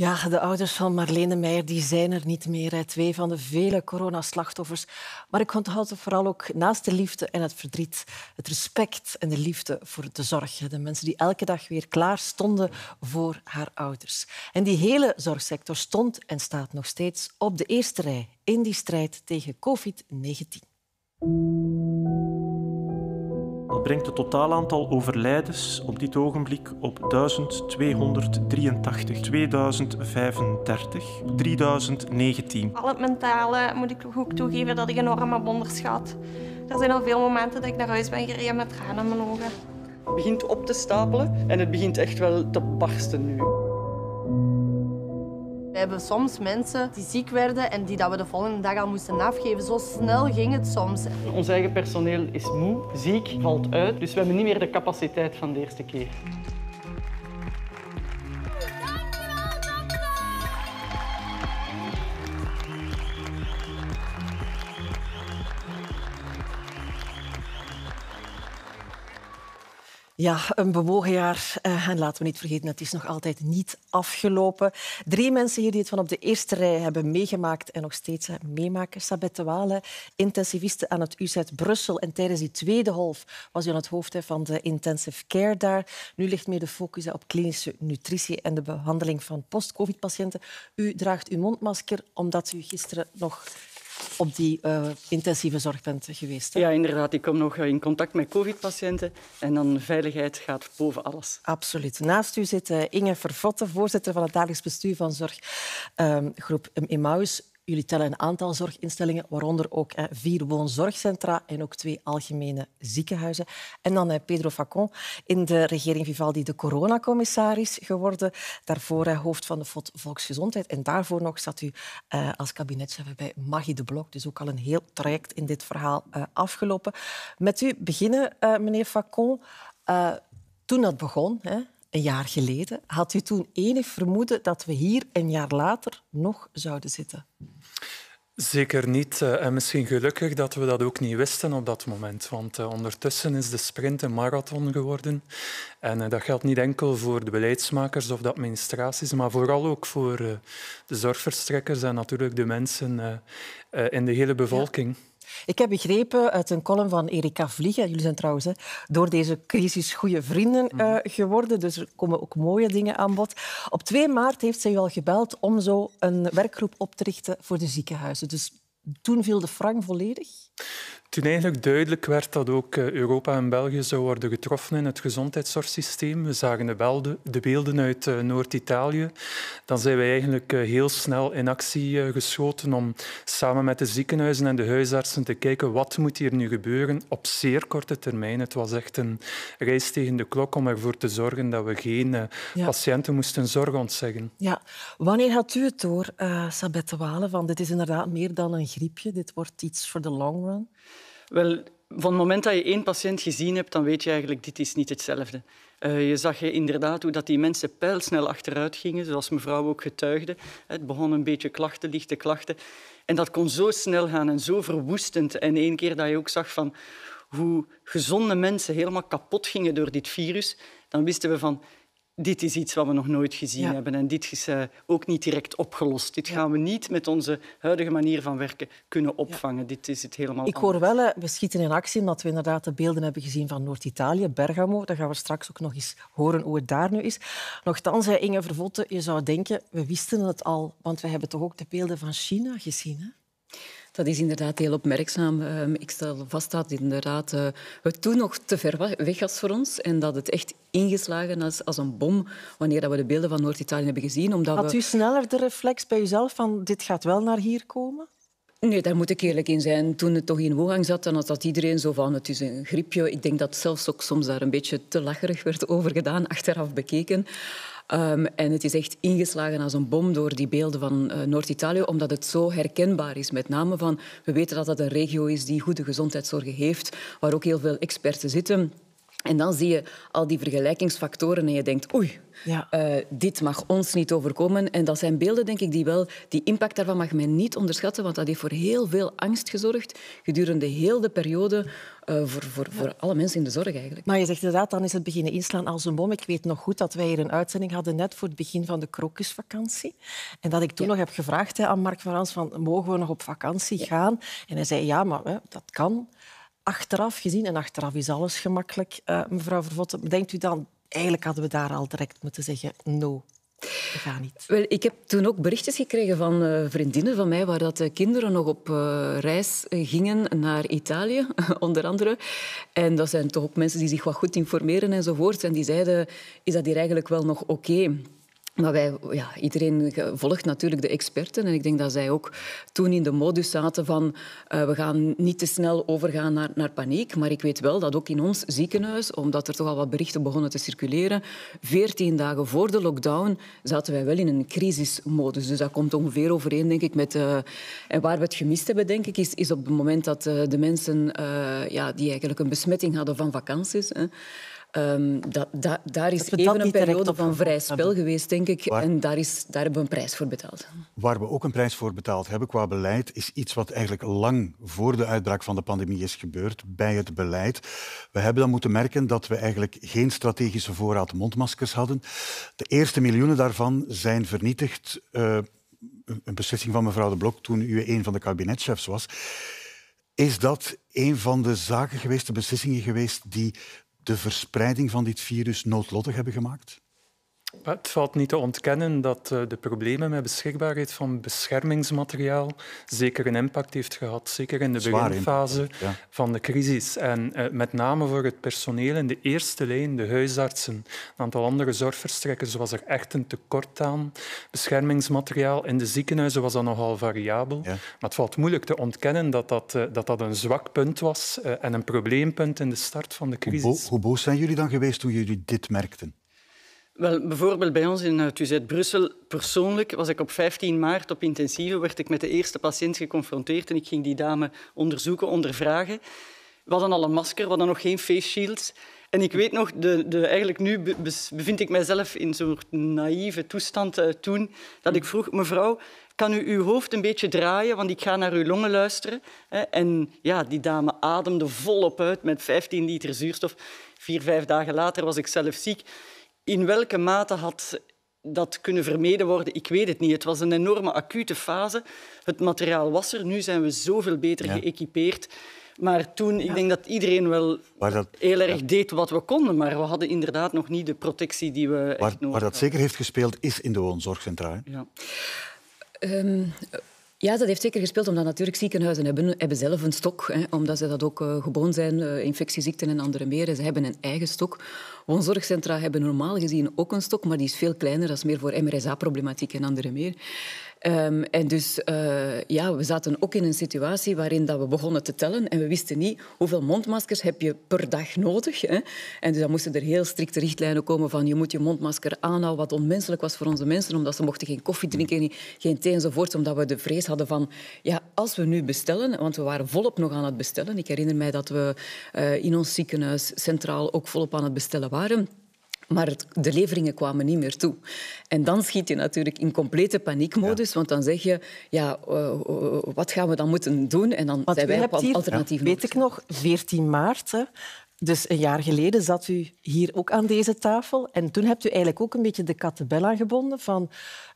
Ja, de ouders van Marlene Meijer die zijn er niet meer. Twee van de vele coronaslachtoffers. Maar ik onthoud vooral ook naast de liefde en het verdriet, het respect en de liefde voor de zorg. De mensen die elke dag weer klaar stonden voor haar ouders. En die hele zorgsector stond en staat nog steeds op de eerste rij in die strijd tegen COVID-19 brengt het totaal aantal overlijdens op dit ogenblik op 1283, 2035, 3019. Al het mentale moet ik ook toegeven dat ik enorm heb onderschat. Er zijn al veel momenten dat ik naar huis ben gereden met tranen in mijn ogen. Het begint op te stapelen en het begint echt wel te barsten nu hebben soms mensen die ziek werden en die dat we de volgende dag al moesten afgeven. Zo snel ging het soms. Ons eigen personeel is moe, ziek, valt uit. Dus we hebben niet meer de capaciteit van de eerste keer. Ja, een bewogen jaar. Eh, en laten we niet vergeten, het is nog altijd niet afgelopen. Drie mensen hier die het van op de eerste rij hebben meegemaakt en nog steeds eh, meemaken. Sabette Walen, intensiviste aan het UZ Brussel. En tijdens die tweede golf was u aan het hoofd van de intensive care daar. Nu ligt meer de focus op klinische nutritie en de behandeling van post-covid-patiënten. U draagt uw mondmasker omdat u gisteren nog op die eh, intensieve zorg bent geweest. Hè? Ja, inderdaad. Ik kom nog eh, in contact met COVID-patiënten. En dan veiligheid gaat boven alles. Absoluut. Naast u zit eh, Inge Vervotte, voorzitter van het dagelijks bestuur van zorggroep um, Emmaus. Jullie tellen een aantal zorginstellingen, waaronder ook vier woonzorgcentra en ook twee algemene ziekenhuizen. En dan Pedro Facon, in de regering Vivaldi de coronacommissaris geworden. Daarvoor hoofd van de Volksgezondheid. En daarvoor nog zat u eh, als kabinetschef bij Maggie de Blok. Dus ook al een heel traject in dit verhaal eh, afgelopen. Met u beginnen, eh, meneer Facon. toen dat begon, een jaar geleden. Had u toen enig vermoeden dat we hier een jaar later nog zouden zitten? Zeker niet. Eh, en misschien gelukkig dat we dat ook niet wisten op dat moment. Want eh, ondertussen is de sprint een marathon geworden. En eh, dat geldt niet enkel voor de beleidsmakers of de administraties, maar vooral ook voor de zorgverstrekkers en natuurlijk de mensen in de hele bevolking. Ik heb begrepen uit een column van Erika Vliegen, jullie zijn trouwens door deze crisis goede vrienden eh, mhm. geworden, dus er komen ook mooie dingen aan bod. Op 2 maart heeft zij u al gebeld om zo een werkgroep op te richten voor de ziekenhuizen. Dus toen viel de frank volledig? Toen eigenlijk duidelijk werd dat ook eh, Europa en België zou worden getroffen in het gezondheidszorgsysteem, we zagen de, beelden uit eh, Noord-Italië, dan zijn wij eigenlijk eh, heel snel in actie geschoten om samen met de ziekenhuizen en de huisartsen te kijken wat moet hier nu gebeuren op zeer korte termijn. Het was echt een reis tegen de klok om ervoor te zorgen dat we geen patiënten moesten zorg ontzeggen. Ja. Wanneer had u het door, Sabette Walen, van dit is inderdaad meer dan een griepje, dit wordt iets voor de long run? Wel, van het moment dat je één patiënt gezien hebt, dan weet je eigenlijk dit is niet hetzelfde. Uh, je zag inderdaad hoe dat die mensen pijlsnel achteruit gingen, zoals mevrouw ook getuigde. Eh, het begon een beetje klachten, lichte klachten. En dat kon zo snel gaan en zo verwoestend. En één keer dat je ook zag van hoe gezonde mensen helemaal kapot gingen door dit virus, dan wisten we van dit is iets wat we nog nooit gezien hebben en dit is eh, ook niet direct opgelost. Dit gaan we niet met onze huidige manier van werken kunnen opvangen. Dit is het helemaal Ik hoor wel, eh, we schieten in actie omdat we inderdaad de beelden hebben gezien van Noord-Italië, Bergamo. Daar gaan we straks ook nog eens horen hoe het daar nu is. Nochtans, zei Inge Vervotte, je zou denken, we wisten het al, want we hebben toch ook de beelden van China gezien, hè? dat is inderdaad heel opmerkzaam. Ehm, ik stel vast dat inderdaad, eh, het toen nog te ver weg was voor ons en dat het echt ingeslagen is als een bom wanneer dat we de beelden van Noord-Italië hebben gezien. Omdat Had u sneller de reflex bij uzelf van dit gaat wel naar hier komen? Nee, daar moet ik eerlijk in zijn. Toen het toch in Wuhan zat, dan had dat iedereen zo van het is een griepje. Ik denk dat zelfs ook soms daar een beetje te lacherig werd over gedaan, achteraf bekeken. Ehm, en het is echt ingeslagen als een bom door die beelden van eh, Noord-Italië, omdat het zo herkenbaar is. Met name van, we weten dat dat een regio is die goede gezondheidszorg heeft, waar ook heel veel experten zitten. En dan zie je al die vergelijkingsfactoren en je denkt, oei, ja. Eh, dit mag ons niet overkomen. En dat zijn beelden, denk ik, die wel, die impact daarvan mag men niet onderschatten, want dat heeft voor heel veel angst gezorgd gedurende heel de periode eh, voor, voor, voor alle mensen in de zorg eigenlijk. Maar je zegt inderdaad, dan is het beginnen inslaan als een bom. Ik weet nog goed dat wij hier een uitzending hadden net voor het begin van de krokusvakantie. En dat ik toen nog heb gevraagd hè, aan Mark van Rans, van, mogen we nog op vakantie gaan? En hij zei, ja, maar hè, dat kan achteraf gezien, en achteraf is alles gemakkelijk, eh, mevrouw Vervotten, denkt u dan, eigenlijk hadden we daar al direct moeten zeggen, no, dat niet. Wel, ik heb toen ook berichtjes gekregen van eh, vriendinnen van mij waar dat, de kinderen nog op eh, reis gingen naar Italië, onder andere. En dat zijn toch ook mensen die zich wat goed informeren enzovoort. En die zeiden, is dat hier eigenlijk wel nog oké? Maar ja, iedereen volgt natuurlijk de experten. En ik denk dat zij ook toen in de modus zaten van eh, we gaan niet te snel overgaan naar, naar paniek. Maar ik weet wel dat ook in ons ziekenhuis, omdat er toch al wat berichten begonnen te circuleren, veertien dagen voor de lockdown zaten wij wel in een crisismodus. Dus dat komt ongeveer overeen, denk ik, met... Eh, en waar we het gemist hebben, denk ik, is, is op het moment dat eh, de mensen ja, die eigenlijk een besmetting hadden van vakanties... Hè, Ehm, dat, daar is even een periode van vrij spel geweest, denk ik. en daar, is, daar hebben we een prijs voor betaald. Waar we ook een prijs voor betaald hebben qua beleid, is iets wat eigenlijk lang voor de uitbraak van de pandemie is gebeurd bij het beleid. We hebben dan moeten merken dat we eigenlijk geen strategische voorraad mondmaskers hadden. De eerste miljoenen daarvan zijn vernietigd. Eh, een beslissing van mevrouw De Blok toen u een van de kabinetchefs was. Is dat een van de zaken geweest, de beslissingen geweest die de verspreiding van dit virus noodlottig hebben gemaakt? Het valt niet te ontkennen dat eh, de problemen met beschikbaarheid van beschermingsmateriaal zeker een impact heeft gehad, zeker in de beginfase van de crisis. En eh, met name voor het personeel in de eerste lijn, de huisartsen, een aantal andere zorgverstrekkers, was er echt een tekort aan. Beschermingsmateriaal in de ziekenhuizen was dat nogal variabel. Maar het valt moeilijk te ontkennen dat dat, eh, dat dat een zwak punt was en een probleempunt in de start van de crisis. Hoe, hoe boos zijn jullie dan geweest toen jullie dit merkten? Wel, bijvoorbeeld bij ons in het eh, UZ Brussel, persoonlijk was ik op 15 maart op intensieve, werd ik met de eerste patiënt geconfronteerd en ik ging die dame onderzoeken, ondervragen. We hadden al een masker, we hadden nog geen face shields. En ik weet nog, de, de, eigenlijk nu bevind ik mijzelf in zo'n naïeve toestand eh, toen, dat ik vroeg, mevrouw, kan u uw hoofd een beetje draaien, want ik ga naar uw longen luisteren. En ja, die dame ademde volop uit met 15 liter zuurstof. Vier, vijf dagen later was ik zelf ziek. In welke mate had dat kunnen vermeden worden? Ik weet het niet. Het was een enorme acute fase. Het materiaal was er. Nu zijn we zoveel beter geëquipeerd. Maar toen, ik denk dat iedereen wel dat, heel erg deed wat we konden, maar we hadden inderdaad nog niet de protectie die we waar, echt nodig hadden. Waar dat zeker heeft gespeeld, is in de woonzorgcentra. Ja. Ehm, ja, dat heeft zeker gespeeld, omdat natuurlijk ziekenhuizen hebben, hebben zelf een stok. hebben. omdat ze dat ook eh, gewoon zijn, uh, infectieziekten en andere meer. Ze hebben een eigen stok zorgcentra hebben normaal gezien ook een stok, maar die is veel kleiner. Dat is meer voor MRSA-problematiek en andere meer. Ehm, en dus eh, ja, we zaten ook in een situatie waarin dat we begonnen te tellen en we wisten niet hoeveel mondmaskers heb je per dag nodig. Hè? En dus dan moesten er heel strikte richtlijnen komen van je moet je mondmasker aanhouden, wat onmenselijk was voor onze mensen, omdat ze mochten geen koffie drinken, mm. geen thee enzovoort, omdat we de vrees hadden van ja, als we nu bestellen, want we waren volop nog aan het bestellen. Ik herinner mij dat we eh, in ons ziekenhuis centraal ook volop aan het bestellen waren maar de leveringen kwamen niet meer toe. En dan schiet je natuurlijk in complete paniekmodus. Want dan zeg je, ja, eh, eh, wat gaan we dan moeten doen? En dan zijn wij op alternatief. Ja, weet ik nog, 14 maart. Hè? Dus een jaar geleden zat u hier ook aan deze tafel. En toen hebt u eigenlijk ook een beetje de kattenbel aangebonden van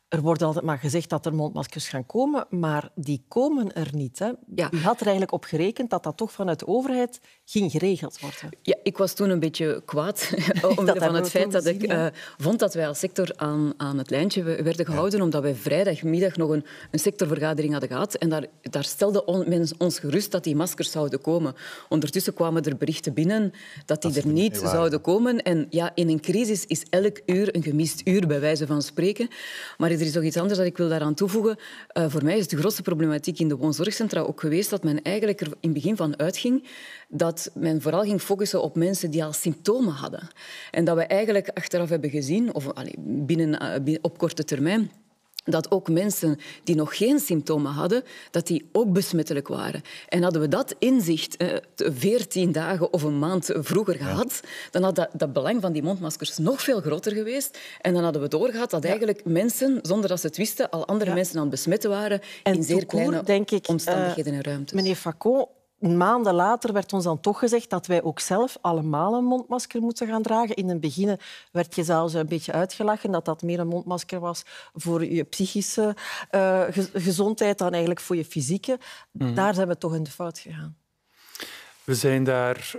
er wordt altijd maar gezegd dat er mondmaskers gaan komen, maar die komen er niet. Hè? U had er eigenlijk op gerekend dat dat toch vanuit de overheid ging geregeld worden. Ja, ik was toen een beetje kwaad van het feit dat ik eh, vond dat wij als sector aan, aan het lijntje werden gehouden, omdat wij vrijdagmiddag nog een, een sectorvergadering hadden gehad. En daar, daar stelde ons gerust dat die maskers zouden komen. Ondertussen kwamen er berichten binnen dat die er niet zouden komen. En ja, in een crisis is elk uur een gemist uur, bij wijze van spreken. Maar er is nog iets anders dat ik wil daaraan toevoegen. Eh, voor mij is de grootste problematiek in de woonzorgcentra ook geweest dat men eigenlijk er in het begin van uitging dat men vooral ging focussen op mensen die al symptomen hadden. En dat we eigenlijk achteraf hebben gezien, of allee, binnen, eh, op korte termijn, dat ook mensen die nog geen symptomen hadden, dat die ook besmettelijk waren. En hadden we dat inzicht eh, veertien dagen of een maand vroeger gehad, dan had dat, dat, belang van die mondmaskers nog veel groter geweest. En dan hadden we doorgehad dat eigenlijk mensen, zonder dat ze het wisten, al andere mensen aan het besmetten waren in zeer kleine omstandigheden eh, en ruimtes. Meneer Faco maanden later werd ons dan toch gezegd dat wij ook zelf allemaal een mondmasker moeten gaan dragen. In het begin werd je zelfs een beetje uitgelachen dat dat meer een mondmasker was voor je psychische eh, gezondheid dan eigenlijk voor je fysieke. Mhm. Daar zijn we toch in de fout gegaan. We zijn daar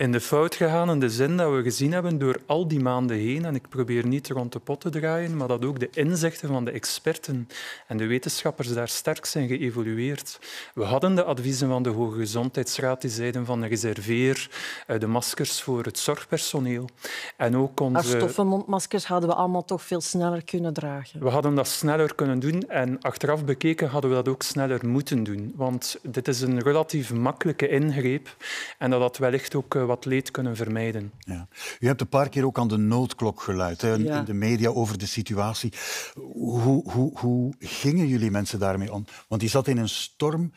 in de fout gegaan in de zin dat we gezien hebben door al die maanden heen, en ik probeer niet rond de pot te draaien, maar dat ook de inzichten van de experten en de wetenschappers daar sterk zijn geëvolueerd. We hadden de adviezen van de Hoge Gezondheidsraad die zeiden van reserveer eh, de maskers voor het zorgpersoneel. En ook onze... Stoffenmondmaskers hadden we allemaal toch veel sneller kunnen dragen. We hadden dat sneller kunnen doen en achteraf bekeken hadden we dat ook sneller moeten doen. Want dit is een relatief makkelijke ingreep en dat had wellicht ook eh, wat leed kunnen vermijden. Ja. U hebt een paar keer ook aan de noodklok geluid hè, in de media over de situatie. Hoe, hoe, hoe gingen jullie mensen daarmee om? Want die zat in een storm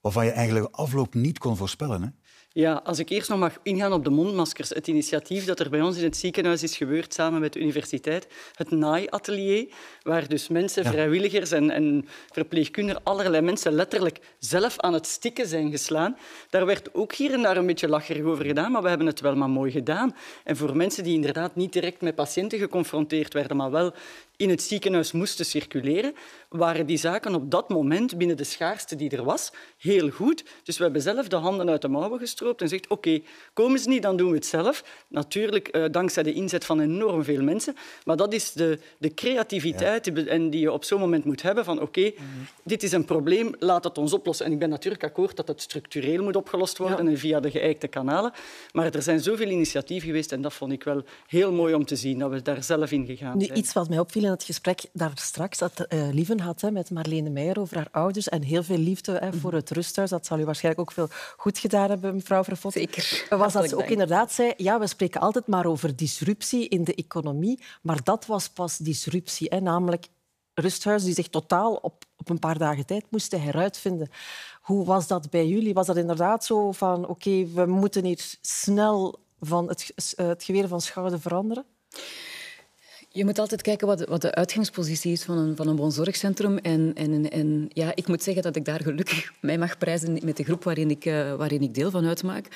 waarvan je eigenlijk afloop niet kon voorspellen. Hè? Ja, als ik eerst nog mag ingaan op de mondmaskers. Het initiatief dat er bij ons in het ziekenhuis is gebeurd samen met de universiteit. Het naaiatelier, waar dus mensen, vrijwilligers en, en verpleegkundigen, allerlei mensen letterlijk zelf aan het stikken zijn geslaan. Daar werd ook hier en daar een beetje lacherig over gedaan, maar we hebben het wel maar mooi gedaan. En voor mensen die inderdaad niet direct met patiënten geconfronteerd werden, maar wel in het ziekenhuis moesten circuleren, waren die zaken op dat moment, binnen de schaarste die er was, heel goed. Dus we hebben zelf de handen uit de mouwen gestroopt en gezegd, oké, komen ze niet, dan doen we het zelf. Natuurlijk eh, dankzij de inzet van enorm veel mensen. Maar dat is de, de creativiteit en die je op zo'n moment moet hebben van, oké, mhm. dit is een probleem, laat het ons oplossen. En ik ben natuurlijk akkoord dat het structureel moet opgelost worden en via de geëikte kanalen. Maar er zijn zoveel initiatieven geweest en dat vond ik wel heel mooi om te zien, dat we daar zelf in gegaan zijn. Nu, iets wat mij opviel in het gesprek daar straks dat uh, Lieven had hè, met Marlene Meijer over haar ouders en heel veel liefde mhm. voor het rusthuis. Dat zal u waarschijnlijk ook veel goed gedaan hebben, mevrouw Vervot. Zeker. Eh, was dat ze ook inderdaad zei, ja, we spreken altijd maar over disruptie in de economie, maar dat was pas disruptie, hè, namelijk rusthuis die zich totaal op, op een paar dagen tijd moesten heruitvinden. Hoe was dat bij jullie? Was dat inderdaad zo van, oké, we moeten hier snel van het, eh, het geweer van schouder veranderen? Je moet altijd kijken wat de, wat de uitgangspositie is van een, van een woonzorgcentrum. En, en, en ja, ik moet zeggen dat ik daar gelukkig mij mag prijzen met de groep waarin ik, eh, waarin ik deel van uitmaak.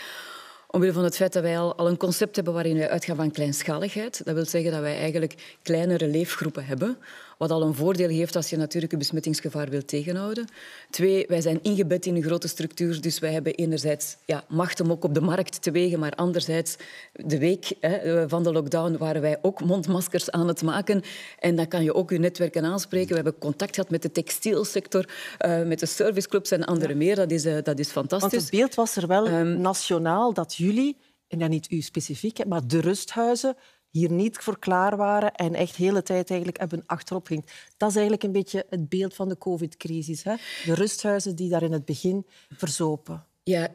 Omwille van het feit dat wij al, al een concept hebben waarin wij uitgaan van kleinschaligheid. Dat wil zeggen dat wij eigenlijk kleinere leefgroepen hebben wat al een voordeel heeft als je natuurlijk het besmettingsgevaar wilt tegenhouden. Twee, wij zijn ingebed in een grote structuur. Dus wij hebben enerzijds ja, macht om ook op de markt te wegen. Maar anderzijds, de week hè, eh, van de lockdown waren wij ook mondmaskers aan het maken. En dan kan je ook je netwerken aanspreken. We hebben contact gehad met de textielsector, eh, met de serviceclubs en andere meer. Dat is, eh, dat is fantastisch. Want het beeld was er wel ehm, nationaal dat jullie, en dan niet u specifiek, maar de rusthuizen hier niet voor klaar waren en echt de hele tijd eigenlijk hebben achterop ging. Dat is eigenlijk een beetje het beeld van de covid-crisis. De rusthuizen die daar in het begin verzopen. Ja,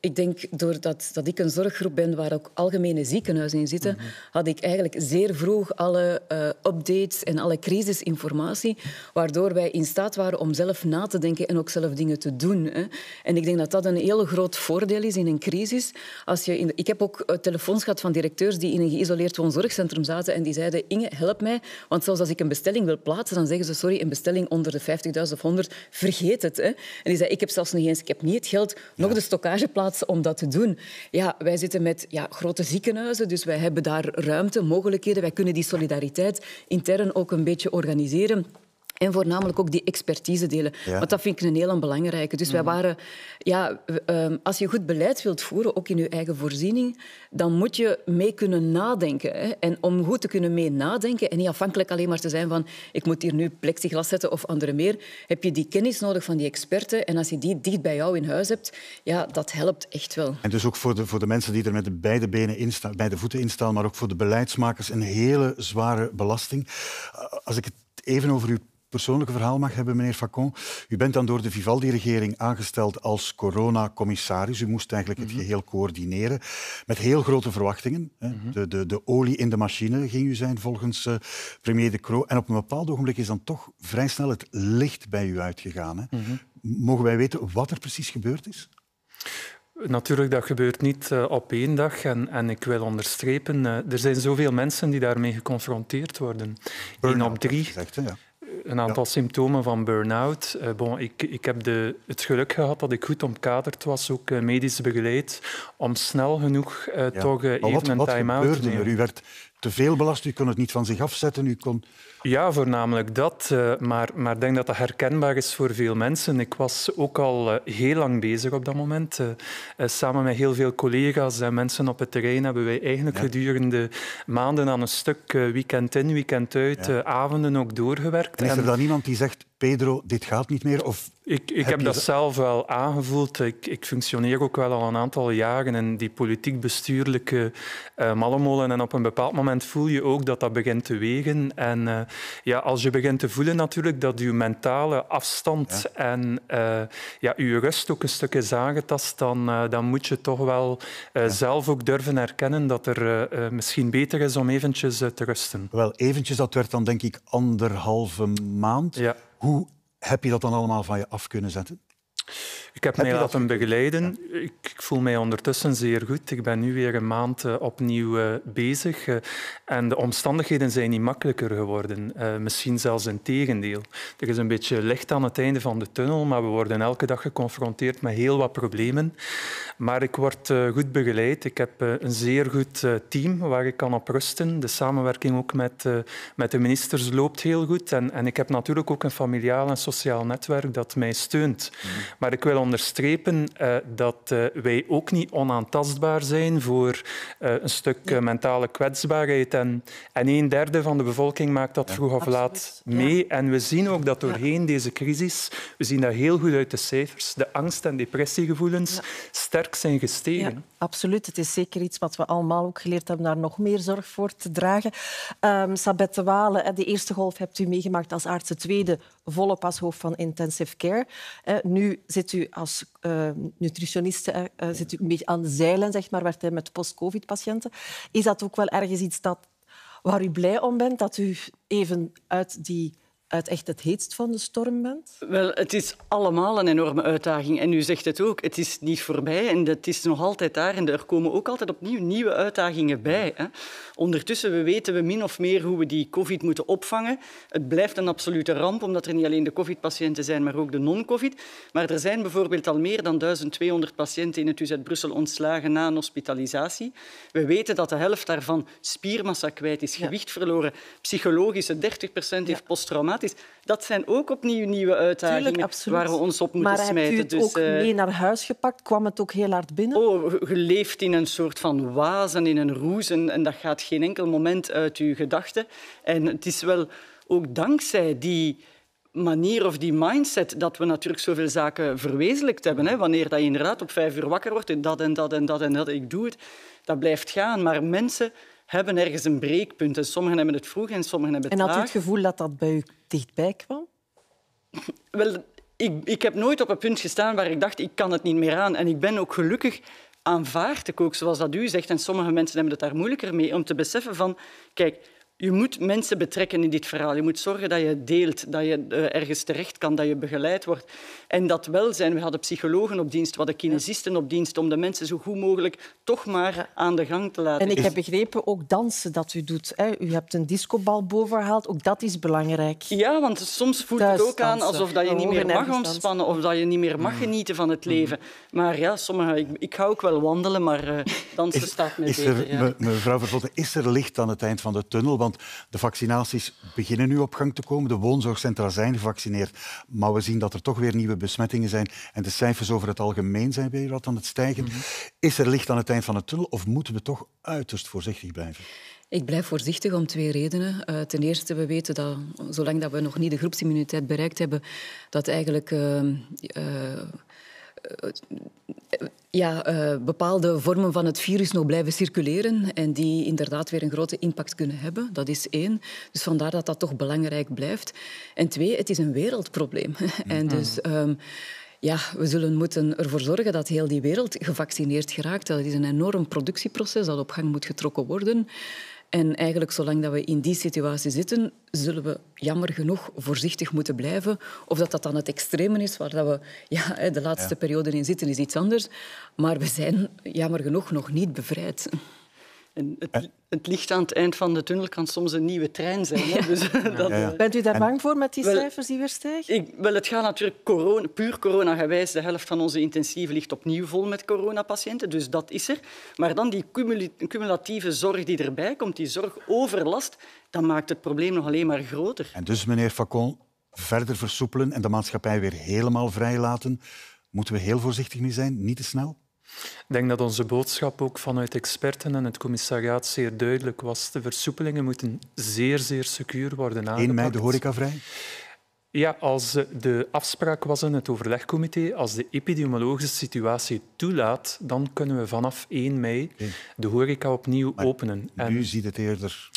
ik denk, doordat dat ik een zorggroep ben waar ook algemene ziekenhuizen in zitten, had ik eigenlijk zeer vroeg alle eh, updates en alle crisisinformatie, waardoor wij in staat waren om zelf na te denken en ook zelf dingen te doen. Hè. En ik denk dat dat een heel groot voordeel is in een crisis. Als je in de... Ik heb ook eh, telefoons gehad van directeurs die in een geïsoleerd woonzorgcentrum zaten en die zeiden, Inge, help mij, want zelfs als ik een bestelling wil plaatsen, dan zeggen ze, sorry, een bestelling onder de 50.000 of 100, vergeet het. Hè. En die zei, ik heb zelfs nog eens, ik heb niet het geld, nog de stockage om dat te doen. Ja, wij zitten met ja, grote ziekenhuizen, dus wij hebben daar ruimte, mogelijkheden. Wij kunnen die solidariteit intern ook een beetje organiseren. En voornamelijk ook die expertise delen. Want dat vind ik een heel belangrijke. Dus wij mhm. waren... Ja, ehm, als je goed beleid wilt voeren, ook in je eigen voorziening, dan moet je mee kunnen nadenken. Hè. En om goed te kunnen mee nadenken en niet afhankelijk alleen maar te zijn van ik moet hier nu plexiglas zetten of andere meer, heb je die kennis nodig van die experten. En als je die dicht bij jou in huis hebt, ja, dat helpt echt wel. En dus ook voor de, voor de mensen die er met beide benen in staan, beide voeten in staan, maar ook voor de beleidsmakers een hele zware belasting. Eh, als ik het even over uw persoonlijke verhaal mag hebben, meneer Facon. U bent dan door de Vivaldi-regering aangesteld als coronacommissaris. U moest eigenlijk het mhm. geheel coördineren met heel grote verwachtingen. Mhm. de, de, de, olie in de machine ging u zijn volgens eh, premier De Cro. En op een bepaald ogenblik is dan toch vrij snel het licht bij u uitgegaan. Hè. Mhm. Mogen wij weten wat er precies gebeurd is? Natuurlijk, dat gebeurt niet eh, op één dag. En, en ik wil onderstrepen, eh, er zijn zoveel mensen die daarmee geconfronteerd worden. Eén op drie. ja een aantal symptomen van burn-out. Eh, bon, ik, ik heb de, het geluk gehad dat ik goed omkaderd was, ook eh, medisch begeleid, om snel genoeg eh, toch even een time-out te nemen. U werd te veel belast. U kon het niet van zich afzetten. U kon... Ja, voornamelijk dat. Eh, maar, maar ik denk dat dat herkenbaar is voor veel mensen. Ik was ook al eh, heel lang bezig op dat moment. Eh, samen met heel veel collega's en mensen op het terrein hebben wij eigenlijk gedurende maanden aan een stuk, weekend in, weekend uit, avonden ook doorgewerkt. En is er dan iemand die zegt, Pedro, dit gaat niet meer? Of ik, ik heb, dat zelf wel aangevoeld. Ik, ik, functioneer ook wel al een aantal jaren in die politiek-bestuurlijke uh, En op een bepaald moment voel je ook dat dat begint te wegen. En eh, ja, als je begint te voelen natuurlijk dat je mentale afstand en eh, ja, je rust ook een stuk is aangetast, dan, eh, dan moet je toch wel zelf ook durven herkennen dat er misschien beter is om eventjes te rusten. Wel, eventjes, dat werd dan denk ik anderhalve maand. Hoe heb je dat dan allemaal van je af kunnen zetten? Ik heb, mij laten begeleiden. Ik, voel mij ondertussen zeer goed. Ik ben nu weer een maand eh, opnieuw eh, bezig. Eh, en de omstandigheden zijn niet makkelijker geworden. misschien zelfs in tegendeel. Er is een beetje licht aan het einde van de tunnel, maar we worden elke dag geconfronteerd met heel wat problemen. Maar ik word goed begeleid. Ik heb een zeer goed team waar ik kan op rusten. De samenwerking ook met, met de ministers loopt heel goed. En, en ik heb natuurlijk ook een familiaal en sociaal netwerk dat mij steunt. Mm. Maar ik wil onderstrepen eh, dat eh, wij ook niet onaantastbaar zijn voor eh, een stuk mentale kwetsbaarheid. En, en een derde van de bevolking maakt dat vroeg of laat mee. En we zien ook dat doorheen deze crisis, we zien dat heel goed uit de cijfers, de angst- en depressiegevoelens sterk zijn gestegen. Absoluut, het is zeker iets wat we allemaal ook geleerd hebben daar nog meer zorg voor te dragen. Ehm, Sabette Walen, de eerste golf hebt u meegemaakt als arts, de tweede volle pas hoofd van intensive care. nu zit u als uh, nutritioniste uh, zit u een beetje aan de zeilen, zeg maar, werkt hij met post-covid-patiënten. Is dat ook wel ergens iets dat, waar u blij om bent, dat u even uit die uit echt het heetst van de storm bent? Wel, het is allemaal een enorme uitdaging. En u zegt het ook, het is niet voorbij en het is nog altijd daar. En er komen ook altijd opnieuw nieuwe uitdagingen bij. Hè. Ondertussen we weten we min of meer hoe we die covid moeten opvangen. Het blijft een absolute ramp, omdat er niet alleen de covid-patiënten zijn, maar ook de non-covid. Maar er zijn bijvoorbeeld al meer dan 1200 patiënten in het UZ Brussel ontslagen na een hospitalisatie. We weten dat de helft daarvan spiermassa kwijt is, gewicht verloren. Psychologische 30% heeft posttrauma dat zijn ook opnieuw nieuwe uitdagingen waar we ons op moeten smijten. Maar heb je het dus, ook eh, mee naar huis gepakt? Kwam het ook heel hard binnen? Oh, geleefd in een soort van wazen, in een roes. En, dat gaat geen enkel moment uit uw gedachten. En het is wel ook dankzij die manier of die mindset dat we natuurlijk zoveel zaken verwezenlijkt hebben. Hè? Wanneer dat je inderdaad op vijf uur wakker wordt en dat en dat en dat en dat, ik doe het, dat blijft gaan. Maar mensen hebben ergens een breekpunt. En sommigen hebben het vroeg en sommigen hebben het laat. En had u het gevoel dat dat bij u dichtbij kwam? Wel, ik, ik heb nooit op een punt gestaan waar ik dacht, ik kan het niet meer aan. En ik ben ook gelukkig aanvaard ik ook, zoals dat u zegt, en sommige mensen hebben het daar moeilijker mee, om te beseffen van, kijk, je moet mensen betrekken in dit verhaal. Je moet zorgen dat je deelt, dat je eh, ergens terecht kan, dat je begeleid wordt. En dat welzijn. We hadden psychologen op dienst, we hadden kinesisten op dienst, om de mensen zo goed mogelijk toch maar aan de gang te laten. En ik heb begrepen, ook dansen dat u doet. Hè? U hebt een discobal gehaald. ook dat is belangrijk. Ja, want soms voelt het ook aan alsof dat je niet meer mag ontspannen of dat je niet meer mag mm. genieten van het mm-hmm. leven. Maar ja, sommigen. ik, ik ga ook wel wandelen, maar eh, dansen staat me beter. Er, Mevrouw Vervotten, is er licht aan het eind van de tunnel? Want de vaccinaties beginnen nu op gang te komen. De woonzorgcentra zijn gevaccineerd. Maar we zien dat er toch weer nieuwe besmettingen zijn. En de cijfers over het algemeen zijn weer wat aan het stijgen. Mhm. Is er licht aan het eind van de tunnel of moeten we toch uiterst voorzichtig blijven? Ik blijf voorzichtig om twee redenen. Eh, ten eerste, we weten dat zolang dat we nog niet de groepsimmuniteit bereikt hebben, dat eigenlijk ehm, eh, eh, ja, eh, bepaalde vormen van het virus nog blijven circuleren en die inderdaad weer een grote impact kunnen hebben. Dat is één. Dus vandaar dat dat toch belangrijk blijft. En twee, het is een wereldprobleem. en dus... Mhm. Ehm, ja, we zullen moeten ervoor zorgen dat heel die wereld gevaccineerd geraakt. Dat is een enorm productieproces dat op gang moet getrokken worden. En eigenlijk, zolang dat we in die situatie zitten, zullen we jammer genoeg voorzichtig moeten blijven. Of dat dat dan het extreme is, waar dat we ja, de laatste periode in zitten, is iets anders. Maar we zijn jammer genoeg nog niet bevrijd. En het, het, licht aan het eind van de tunnel kan soms een nieuwe trein zijn. Hè? Dus, dat, Bent u daar bang voor met die cijfers die weer stijgen? Ik, wel, het gaat natuurlijk corona, puur corona-gewijs. De helft van onze intensieve ligt opnieuw vol met coronapatiënten, dus dat is er. Maar dan die cumulatieve zorg die erbij komt, die overlast, dat maakt het probleem nog alleen maar groter. En dus, meneer Facon, verder versoepelen en de maatschappij weer helemaal vrijlaten, moeten we heel voorzichtig mee zijn, niet te snel? Ik denk dat onze boodschap ook vanuit experten en het commissariaat zeer duidelijk was. De versoepelingen moeten zeer, zeer secuur worden aangepakt. 1 mei de horeca vrij? Ja, als eh, de afspraak was in het overlegcomité, als de epidemiologische situatie toelaat, dan kunnen we vanaf 1 mei de horeca opnieuw openen. En ziet het eerder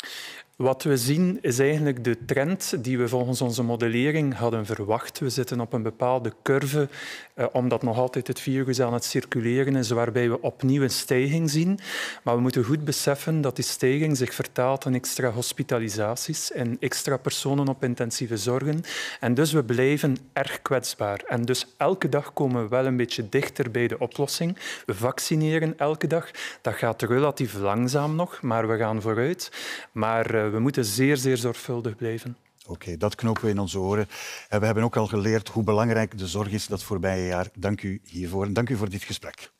wat we zien is eigenlijk de trend die we volgens onze modellering hadden verwacht. We zitten op een bepaalde curve, eh, omdat nog altijd het virus aan het circuleren is, waarbij we opnieuw een stijging zien. Maar we moeten goed beseffen dat die stijging zich vertaalt in extra hospitalisaties en extra personen op intensieve zorgen. En dus we blijven erg kwetsbaar. En dus elke dag komen we wel een beetje dichter bij de oplossing. We vaccineren elke dag. Dat gaat relatief langzaam nog, maar we gaan vooruit. Maar eh, we moeten zeer, zeer zorgvuldig blijven. Oké, dat knopen we in onze oren. En we hebben ook al geleerd hoe belangrijk de zorg is dat voorbije jaar. Dank u hiervoor en dank u voor dit gesprek.